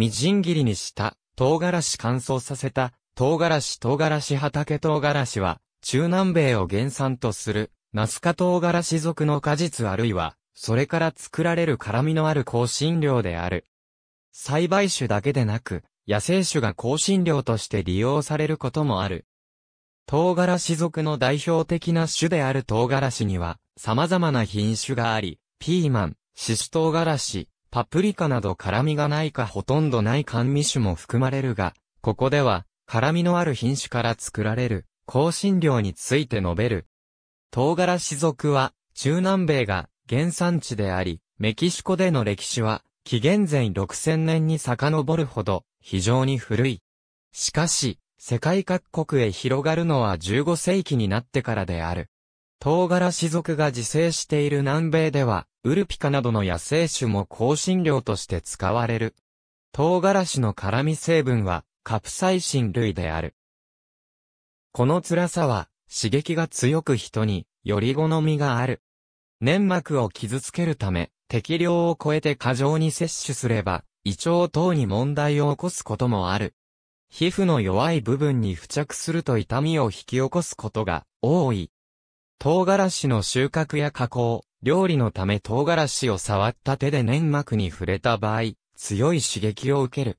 みじん切りにした、唐辛子乾燥させた、唐辛子唐辛子畑唐辛子は、中南米を原産とする、ナスカ唐辛子属の果実あるいは、それから作られる辛味のある香辛料である。栽培種だけでなく、野生種が香辛料として利用されることもある。唐辛子属の代表的な種である唐辛子には、様々な品種があり、ピーマン、シシ唐辛子、パプリカなど辛味がないかほとんどない甘味種も含まれるが、ここでは、辛味のある品種から作られる、香辛料について述べる。唐辛子属は、中南米が原産地であり、メキシコでの歴史は、紀元前6000年に遡るほど、非常に古い。しかし、世界各国へ広がるのは15世紀になってからである。唐辛子属が自生している南米では、ウルピカなどの野生種も香辛料として使われる。唐辛子の辛味成分はカプサイシン類である。この辛さは刺激が強く人により好みがある。粘膜を傷つけるため適量を超えて過剰に摂取すれば胃腸等に問題を起こすこともある。皮膚の弱い部分に付着すると痛みを引き起こすことが多い。唐辛子の収穫や加工、料理のため唐辛子を触った手で粘膜に触れた場合、強い刺激を受ける。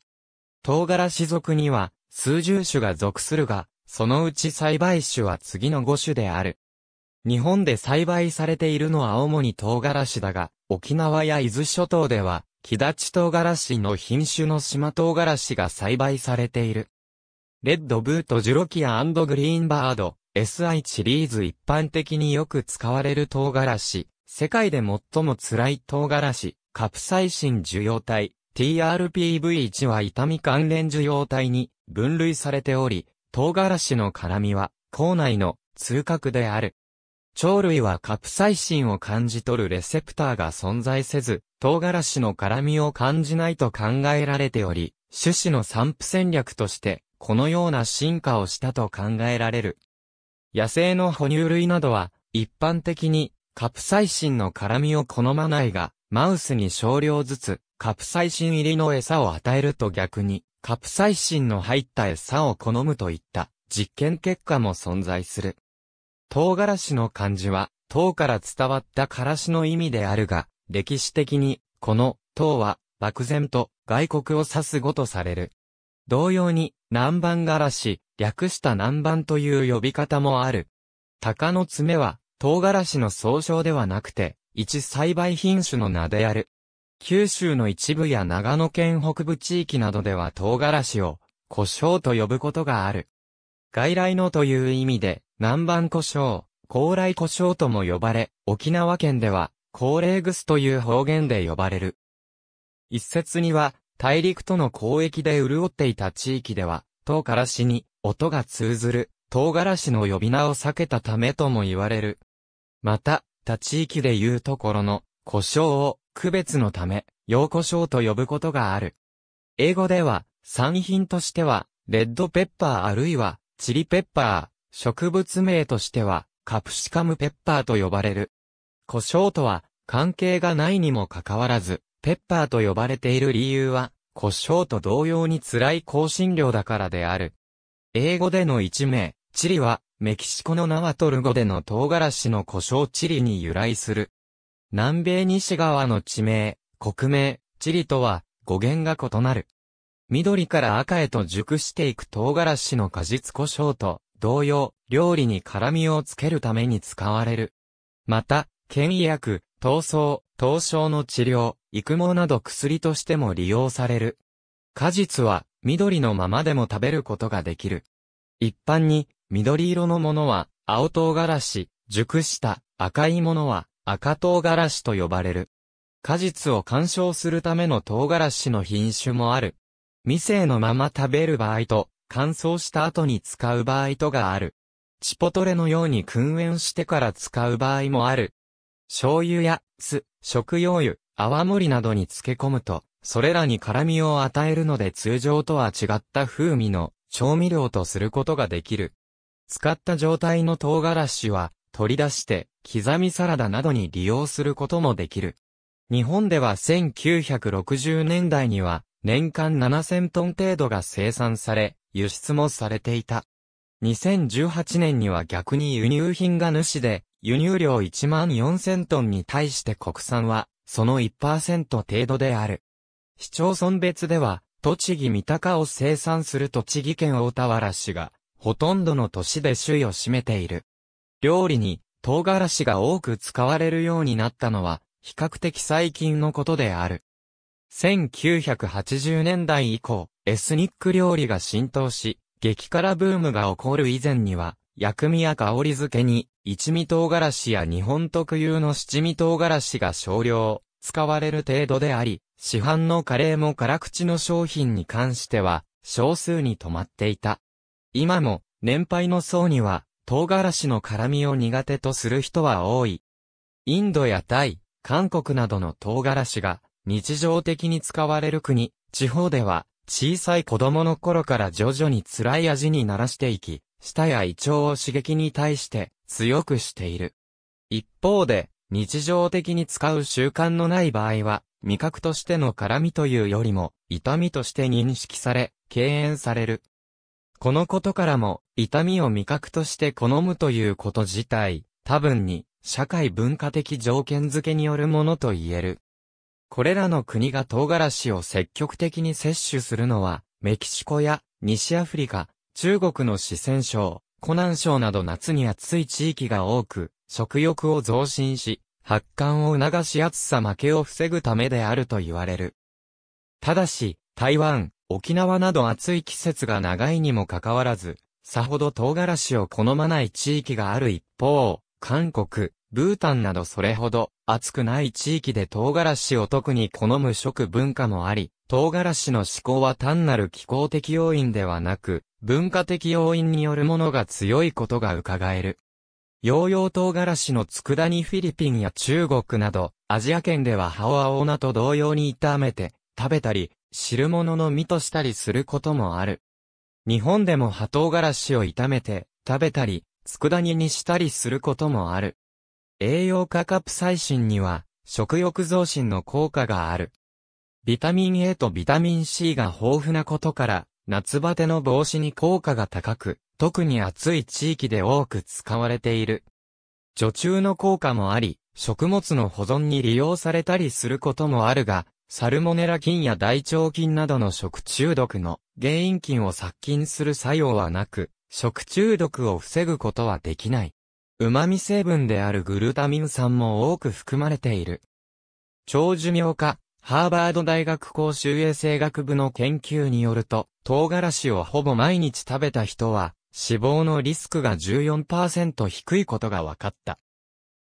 唐辛子属には、数十種が属するが、そのうち栽培種は次の5種である。日本で栽培されているのは主に唐辛子だが、沖縄や伊豆諸島では、木立唐辛子の品種の島唐辛子が栽培されている。レッドブートジュロキアグリーンバード、SI シリーズ一般的によく使われる唐辛子、世界で最も辛い唐辛子、カプサイシン受容体、TRPV1 は痛み関連受容体に分類されており、唐辛子の辛みは、口内の痛覚である。鳥類はカプサイシンを感じ取るレセプターが存在せず、唐辛子の辛みを感じないと考えられており、種子の散布戦略として、このような進化をしたと考えられる。野生の哺乳類などは、一般的に、カプサイシンの辛味を好まないが、マウスに少量ずつ、カプサイシン入りの餌を与えると逆に、カプサイシンの入った餌を好むといった、実験結果も存在する。唐辛子の漢字は、唐から伝わった辛らしの意味であるが、歴史的に、この、唐は、漠然と、外国を指すごとされる。同様に、南蛮辛子、略した南蛮という呼び方もある。鷹の爪は、唐辛子の総称ではなくて、一栽培品種の名である。九州の一部や長野県北部地域などでは唐辛子を、胡椒と呼ぶことがある。外来のという意味で、南蛮胡椒、高麗胡椒とも呼ばれ、沖縄県では、高麗グスという方言で呼ばれる。一説には、大陸との交易で潤っていた地域では、唐辛子に、音が通ずる、唐辛子の呼び名を避けたためとも言われる。また、他地域で言うところの、胡椒を、区別のため、洋胡椒と呼ぶことがある。英語では、産品としては、レッドペッパーあるいは、チリペッパー、植物名としては、カプシカムペッパーと呼ばれる。胡椒とは、関係がないにもかかわらず、ペッパーと呼ばれている理由は、胡椒と同様に辛い香辛料だからである。英語での一名、チリは、メキシコのナワトル語での唐辛子の故障チリに由来する。南米西側の地名、国名、チリとは、語源が異なる。緑から赤へと熟していく唐辛子の果実胡椒と、同様、料理に辛味をつけるために使われる。また、検薬、闘争、闘傷の治療、育毛など薬としても利用される。果実は緑のままでも食べることができる。一般に緑色のものは青唐辛子、熟した赤いものは赤唐辛子と呼ばれる。果実を干渉するための唐辛子の品種もある。未成のまま食べる場合と、乾燥した後に使う場合とがある。チポトレのように訓練してから使う場合もある。醤油や酢、食用油、泡盛などに漬け込むと、それらに辛味を与えるので通常とは違った風味の調味料とすることができる。使った状態の唐辛子は取り出して刻みサラダなどに利用することもできる。日本では1960年代には年間7000トン程度が生産され、輸出もされていた。2018年には逆に輸入品が主で、輸入量1万4000トンに対して国産は、その1%程度である。市町村別では、栃木三鷹を生産する栃木県大田原市が、ほとんどの都市で首位を占めている。料理に唐辛子が多く使われるようになったのは、比較的最近のことである。1980年代以降、エスニック料理が浸透し、激辛ブームが起こる以前には、薬味や香り付けに、一味唐辛子や日本特有の七味唐辛子が少量、使われる程度であり、市販のカレーも辛口の商品に関しては、少数に止まっていた。今も、年配の層には、唐辛子の辛味を苦手とする人は多い。インドやタイ、韓国などの唐辛子が、日常的に使われる国、地方では、小さい子供の頃から徐々に辛い味に慣らしていき、舌や胃腸を刺激に対して強くしている。一方で、日常的に使う習慣のない場合は、味覚としての辛味というよりも、痛みとして認識され、敬遠される。このことからも、痛みを味覚として好むということ自体、多分に、社会文化的条件づけによるものと言える。これらの国が唐辛子を積極的に摂取するのは、メキシコや西アフリカ、中国の四川省、湖南省など夏に暑い地域が多く、食欲を増進し、発汗を促し暑さ負けを防ぐためであると言われる。ただし、台湾、沖縄など暑い季節が長いにもかかわらず、さほど唐辛子を好まない地域がある一方、韓国、ブータンなどそれほど暑くない地域で唐辛子を特に好む食文化もあり、唐辛子の思考は単なる気候的要因ではなく、文化的要因によるものが強いことが伺える。ヨーヨー唐辛子の佃煮フィリピンや中国など、アジア圏ではハオアオナと同様に炒めて、食べたり、汁物の実としたりすることもある。日本でも葉唐辛子を炒めて、食べたり、佃煮にしたりすることもある。栄養価カプサイシンには、食欲増進の効果がある。ビタミン A とビタミン C が豊富なことから、夏バテの防止に効果が高く、特に暑い地域で多く使われている。除虫の効果もあり、食物の保存に利用されたりすることもあるが、サルモネラ菌や大腸菌などの食中毒の原因菌を殺菌する作用はなく、食中毒を防ぐことはできない。旨味成分であるグルタミン酸も多く含まれている。長寿命化、ハーバード大学公衆衛生学部の研究によると、唐辛子をほぼ毎日食べた人は、死亡のリスクが14%低いことが分かった。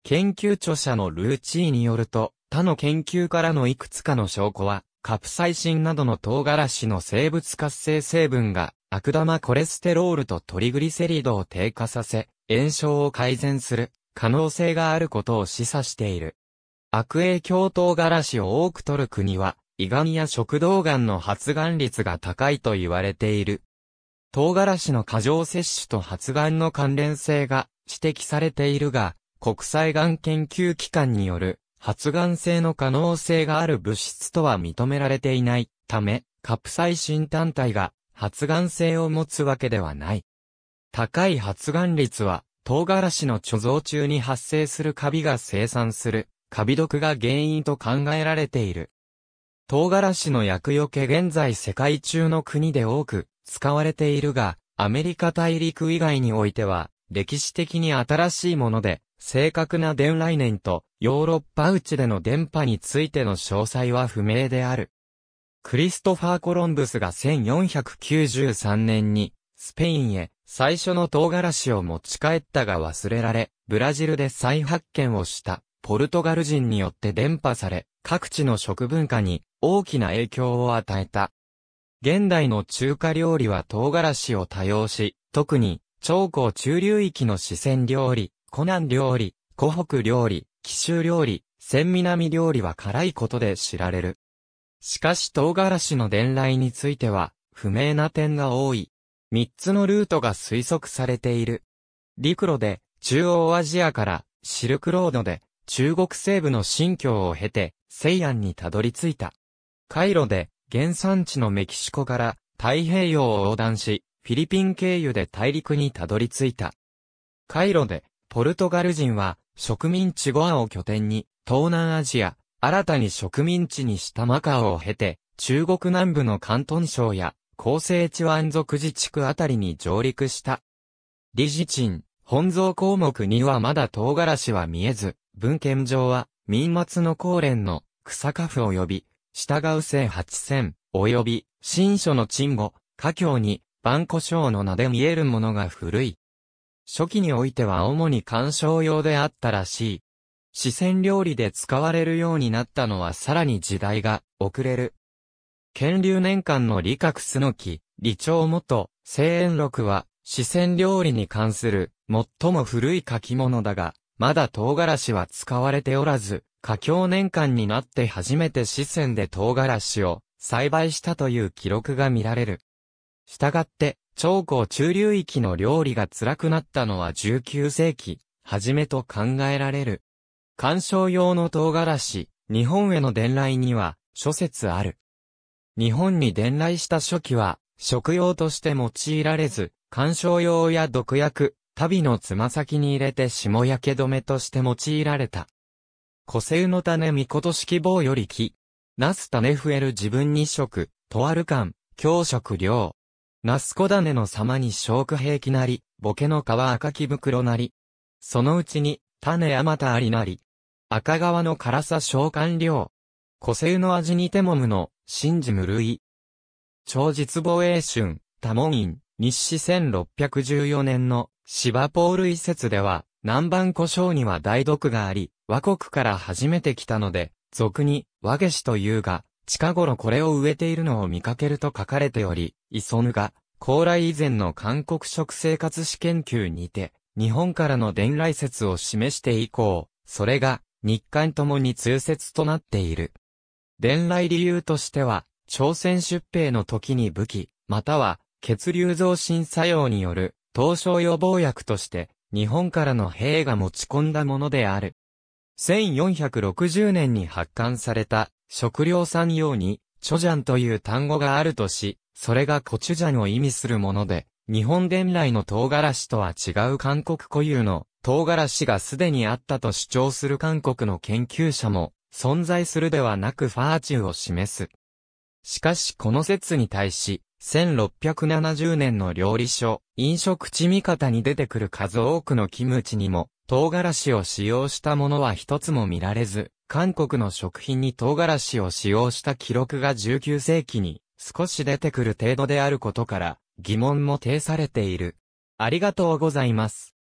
研究著者のルーチーによると、他の研究からのいくつかの証拠は、カプサイシンなどの唐辛子の生物活性成分が、悪玉コレステロールとトリグリセリドを低下させ、炎症を改善する可能性があることを示唆している。悪影響唐辛子を多く取る国は、胃がんや食道がんの発がん率が高いと言われている。唐辛子の過剰摂取と発がんの関連性が指摘されているが、国際がん研究機関による発がん性の可能性がある物質とは認められていないため、カプサイシン単体が発がん性を持つわけではない。高い発がん率は、唐辛子の貯蔵中に発生するカビが生産するカビ毒が原因と考えられている。唐辛子の薬除け現在世界中の国で多く使われているが、アメリカ大陸以外においては、歴史的に新しいもので、正確な伝来年とヨーロッパ内での電波についての詳細は不明である。クリストファー・コロンブスが1493年にスペインへ最初の唐辛子を持ち帰ったが忘れられ、ブラジルで再発見をしたポルトガル人によって伝播され、各地の食文化に大きな影響を与えた。現代の中華料理は唐辛子を多用し、特に、長江中流域の四川料理、湖南料理、湖北料理、紀州料理、仙南料理は辛いことで知られる。しかし唐辛子の伝来については、不明な点が多い。三つのルートが推測されている。陸路で、中央アジアから、シルクロードで、中国西部の新疆を経て、西安にたどり着いた。イ路で、原産地のメキシコから太平洋を横断し、フィリピン経由で大陸にたどり着いた。カイロで、ポルトガル人は植民地ゴアを拠点に、東南アジア、新たに植民地にしたマカオを経て、中国南部の広東省や、広西チワン族自治区あたりに上陸した。理事鎮、本蔵項目にはまだ唐辛子は見えず、文献上は、民末の高連の草花譜及び、従う聖八千、及び、新書の鎮護、家境に、万古章の名で見えるものが古い。初期においては主に鑑賞用であったらしい。四川料理で使われるようになったのはさらに時代が遅れる。建流年間の理覚すのき、理長元、清遠録は、四川料理に関する最も古い書き物だが、まだ唐辛子は使われておらず、過境年間になって初めて四川で唐辛子を栽培したという記録が見られる。したがって、長江中流域の料理が辛くなったのは19世紀、初めと考えられる。観賞用の唐辛子、日本への伝来には、諸説ある。日本に伝来した初期は、食用として用いられず、観賞用や毒薬、旅のつま先に入れて霜焼け止めとして用いられた。個性の種みこと式棒より木。なす種増える自分に食、とある感、強食量。なすこ種の様に食兵器なり、ボケの皮赤木袋なり。そのうちに、種あまたありなり。赤皮の辛さ召喚量。個性の味にてもむの、真珠無類。超実防衛春、多門院、日誌1614年の、芝ポール遺説では、南蛮胡椒には大毒があり、和国から初めて来たので、俗に、和下氏というが、近頃これを植えているのを見かけると書かれており、イソヌが、高麗以前の韓国食生活史研究にて、日本からの伝来説を示して以降、それが、日韓ともに通説となっている。伝来理由としては、朝鮮出兵の時に武器、または、血流増進作用による、凍傷予防薬として、日本からの兵が持ち込んだものである。1460年に発刊された食料産用に、チョジャンという単語があるとし、それがコチュジャンを意味するもので、日本伝来の唐辛子とは違う韓国固有の唐辛子がすでにあったと主張する韓国の研究者も存在するではなくファーチューを示す。しかしこの説に対し、1670年の料理書、飲食地味方に出てくる数多くのキムチにも、唐辛子を使用したものは一つも見られず、韓国の食品に唐辛子を使用した記録が19世紀に少し出てくる程度であることから、疑問も呈されている。ありがとうございます。